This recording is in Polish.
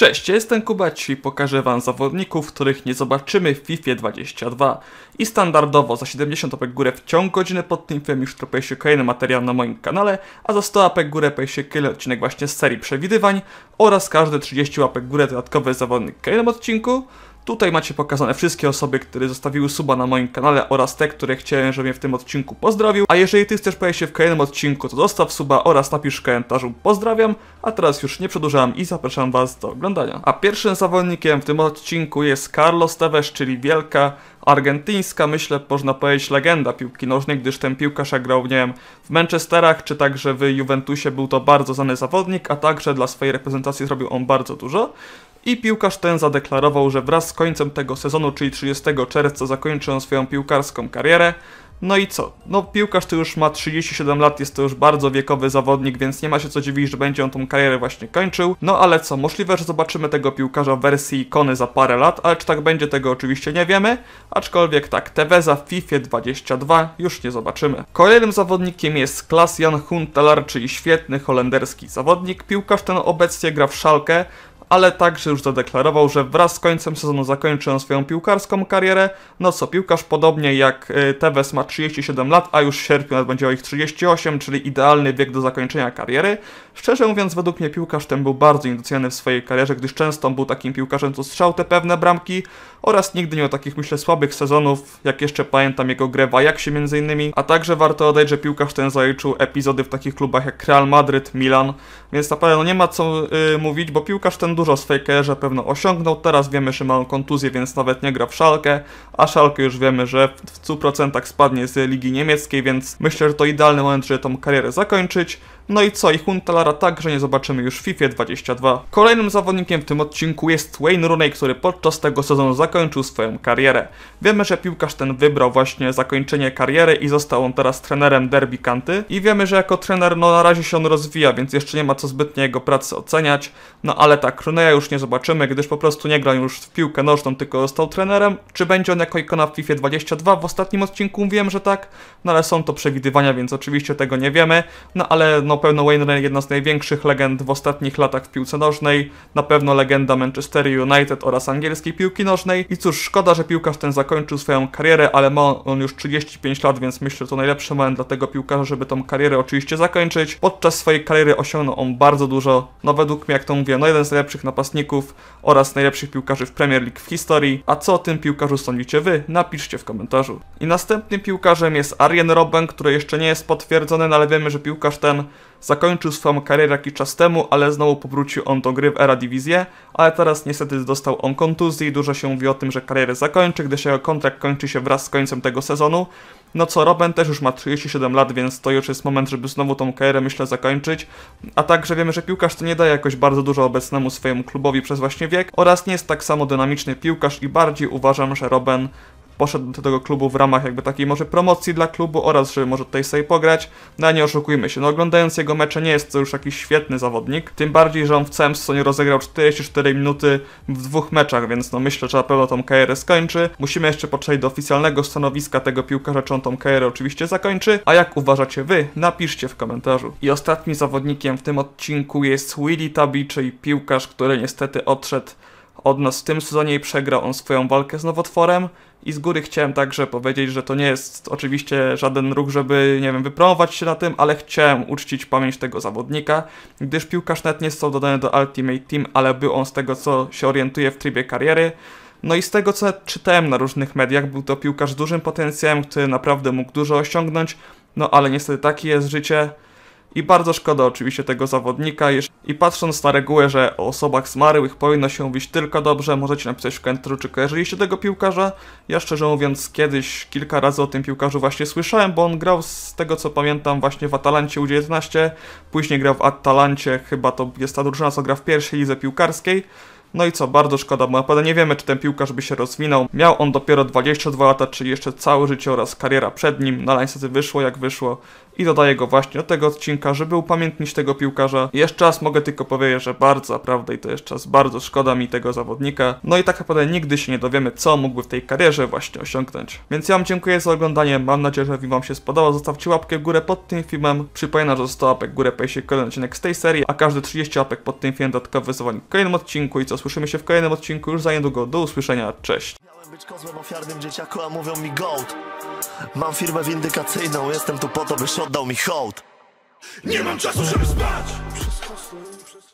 Cześć, jestem Kuba, i pokażę Wam zawodników, których nie zobaczymy w FIFA 22. I standardowo za 70 apek górę w ciągu godziny pod tym filmem już tropuje się kolejny materiał na moim kanale, a za 100 apek górę pojawi się kolejny odcinek właśnie z serii przewidywań oraz każde 30 apek górę dodatkowy zawodnik w kolejnym odcinku. Tutaj macie pokazane wszystkie osoby, które zostawiły suba na moim kanale oraz te, które chciałem, żebym w tym odcinku pozdrowił. A jeżeli ty chcesz pojawić się w kolejnym odcinku, to zostaw suba oraz napisz w komentarzu pozdrawiam. A teraz już nie przedłużam i zapraszam was do oglądania. A pierwszym zawodnikiem w tym odcinku jest Carlos Tevez, czyli wielka argentyńska, myślę, można powiedzieć, legenda piłki nożnej, gdyż ten piłkarz grał, nie wiem, w Manchesterach, czy także w Juventusie był to bardzo znany zawodnik, a także dla swojej reprezentacji zrobił on bardzo dużo. I piłkarz ten zadeklarował, że wraz z końcem tego sezonu, czyli 30 czerwca, zakończy on swoją piłkarską karierę. No i co? No piłkarz to już ma 37 lat, jest to już bardzo wiekowy zawodnik, więc nie ma się co dziwić, że będzie on tą karierę właśnie kończył. No ale co, możliwe, że zobaczymy tego piłkarza w wersji ikony za parę lat, ale czy tak będzie tego oczywiście nie wiemy, aczkolwiek tak, Teveza w FIFA 22 już nie zobaczymy. Kolejnym zawodnikiem jest Klaas Jan Huntelaar, czyli świetny holenderski zawodnik. Piłkarz ten obecnie gra w Szalkę, ale także już zadeklarował, że wraz z końcem sezonu zakończy on swoją piłkarską karierę. No co, piłkarz podobnie jak y, Tevez ma 37 lat, a już w sierpniu będzie o ich 38, czyli idealny wiek do zakończenia kariery. Szczerze mówiąc, według mnie piłkarz ten był bardzo inducjany w swojej karierze, gdyż często był takim piłkarzem, co strzał te pewne bramki oraz nigdy nie miał takich, myślę, słabych sezonów, jak jeszcze pamiętam jego grę w Ajaxie między innymi, a także warto oddać, że piłkarz ten zaliczył epizody w takich klubach jak Real Madryt, Milan, więc naprawdę no nie ma co yy, mówić, bo piłkarz ten dużo w swojej karierze pewno osiągnął. Teraz wiemy, że ma kontuzję, więc nawet nie gra w szalkę, a szalkę już wiemy, że w 100% spadnie z ligi niemieckiej, więc myślę, że to idealny moment, żeby tą karierę zakończyć. No i co, i Huntelara także nie zobaczymy już w FIFA 22. Kolejnym zawodnikiem w tym odcinku jest Wayne Rooney, który podczas tego sezonu zakończył swoją karierę. Wiemy, że piłkarz ten wybrał właśnie zakończenie kariery i został on teraz trenerem Derby Kanty i wiemy, że jako trener no na razie się on rozwija, więc jeszcze nie ma co zbytnie jego pracy oceniać, no ale tak, Rooney'a już nie zobaczymy, gdyż po prostu nie gra już w piłkę nożną, tylko został trenerem. Czy będzie on jako ikona w FIFA 22? W ostatnim odcinku wiem, że tak, no ale są to przewidywania, więc oczywiście tego nie wiemy, no ale pewno, pewno Wayne Rooney jedna z największych legend w ostatnich latach w piłce nożnej, na pewno legenda Manchester United oraz angielskiej piłki nożnej. I cóż, szkoda, że piłkarz ten zakończył swoją karierę, ale ma on już 35 lat, więc myślę, że to najlepszy moment dla tego piłkarza, żeby tą karierę oczywiście zakończyć. Podczas swojej kariery osiągnął on bardzo dużo, no według mnie, jak to mówię, no jeden z najlepszych napastników oraz najlepszych piłkarzy w Premier League w historii. A co o tym piłkarzu sądzicie wy? Napiszcie w komentarzu. I następnym piłkarzem jest Arjen Robben, który jeszcze nie jest potwierdzony, no ale wiemy, że piłkarz ten Zakończył swoją karierę jakiś czas temu, ale znowu powrócił on do gry w era Eredivisie, ale teraz niestety dostał on kontuzji i dużo się mówi o tym, że karierę zakończy, gdyż jego kontrakt kończy się wraz z końcem tego sezonu. No co, Robben też już ma 37 lat, więc to już jest moment, żeby znowu tą karierę, myślę, zakończyć. A także wiemy, że piłkarz to nie daje jakoś bardzo dużo obecnemu swojemu klubowi przez właśnie wiek oraz nie jest tak samo dynamiczny piłkarz i bardziej uważam, że Robben poszedł do tego klubu w ramach jakby takiej może promocji dla klubu oraz żeby może tutaj sobie pograć. No nie oszukujmy się, no oglądając jego mecze nie jest to już jakiś świetny zawodnik, tym bardziej, że on w całym sezonie rozegrał 44 minuty w dwóch meczach, więc no myślę, że na pewno tą karierę skończy. Musimy jeszcze poczekać do oficjalnego stanowiska tego piłkarza, czy on tą karierę oczywiście zakończy. A jak uważacie wy? Napiszcie w komentarzu. I ostatnim zawodnikiem w tym odcinku jest Willy Tabi, czyli piłkarz, który niestety odszedł od nas w tym sezonie przegrał on swoją walkę z nowotworem. I z góry chciałem także powiedzieć, że to nie jest oczywiście żaden ruch, żeby, nie wiem, wypromować się na tym, ale chciałem uczcić pamięć tego zawodnika, gdyż piłkarz net nie został dodany do Ultimate Team, ale był on z tego, co się orientuje w trybie kariery. No i z tego, co czytałem na różnych mediach, był to piłkarz z dużym potencjałem, który naprawdę mógł dużo osiągnąć, no ale niestety takie jest życie. I bardzo szkoda oczywiście tego zawodnika i patrząc na regułę, że o osobach zmarłych powinno się mówić tylko dobrze, możecie napisać w komentarzu, czy kojarzyliście tego piłkarza. Ja szczerze mówiąc kiedyś kilka razy o tym piłkarzu właśnie słyszałem, bo on grał z tego co pamiętam właśnie w Atalancie U19, później grał w Atalancie, chyba to jest ta drużyna co gra w pierwszej lidze piłkarskiej. No i co, bardzo szkoda, bo naprawdę nie wiemy, czy ten piłkarz by się rozwinął. Miał on dopiero 22 lata, czyli jeszcze całe życie oraz kariera przed nim. na ale wyszło jak wyszło i dodaję go właśnie do tego odcinka, żeby upamiętnić tego piłkarza. Jeszcze raz mogę tylko powiedzieć, że bardzo, naprawdę i to jeszcze raz bardzo szkoda mi tego zawodnika. No i tak naprawdę nigdy się nie dowiemy, co mógłby w tej karierze właśnie osiągnąć. Więc ja Wam dziękuję za oglądanie, mam nadzieję, że film Wam się spodobał. Zostawcie łapkę w górę pod tym filmem. Przypominam, że został łapek w górę, pojawi się kolejny odcinek z tej serii, a każdy 30 łapek pod tym filmem dodatkowo wyzwanie w kolejnym odcinku i co, słyszymy się w kolejnym odcinku już za niedługo. Do usłyszenia, cześć! Przestałem być kozłem ofiarnym dzieciaku, a mówią mi gołd. Mam firmę windykacyjną, jestem tu po to, byś oddał mi hołd. Nie mam czasu, żeby spać!